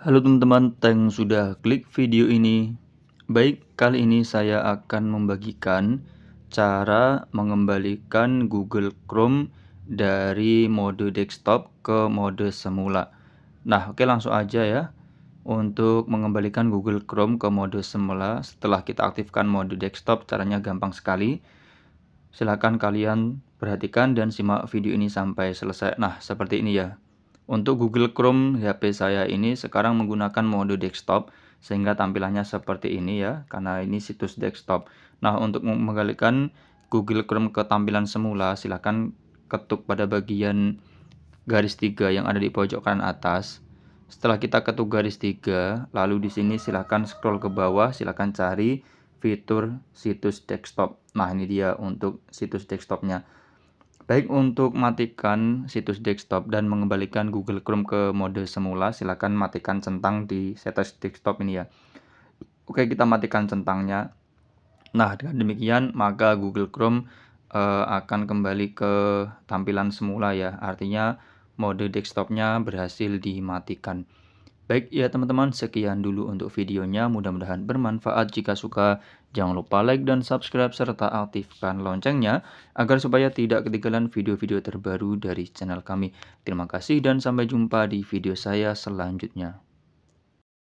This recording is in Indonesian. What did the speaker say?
Halo teman-teman, thank sudah klik video ini. Baik, kali ini saya akan membagikan cara mengembalikan Google Chrome dari mode desktop ke mode semula. Nah, oke langsung aja ya. Untuk mengembalikan Google Chrome ke mode semula setelah kita aktifkan mode desktop, caranya gampang sekali. Silahkan kalian perhatikan dan simak video ini sampai selesai. Nah, seperti ini ya. Untuk Google Chrome HP saya ini sekarang menggunakan mode desktop sehingga tampilannya seperti ini ya karena ini situs desktop. Nah, untuk mengembalikan Google Chrome ke tampilan semula, silahkan ketuk pada bagian garis tiga yang ada di pojok kanan atas. Setelah kita ketuk garis tiga, lalu di sini silahkan scroll ke bawah, silahkan cari fitur situs desktop. Nah, ini dia untuk situs desktopnya. Baik untuk matikan situs desktop dan mengembalikan Google Chrome ke mode semula, silakan matikan centang di situs desktop ini ya. Oke, kita matikan centangnya. Nah, dengan demikian maka Google Chrome uh, akan kembali ke tampilan semula ya. Artinya mode desktopnya berhasil dimatikan. Baik ya teman-teman, sekian dulu untuk videonya. Mudah-mudahan bermanfaat. Jika suka, jangan lupa like dan subscribe serta aktifkan loncengnya agar supaya tidak ketinggalan video-video terbaru dari channel kami. Terima kasih dan sampai jumpa di video saya selanjutnya.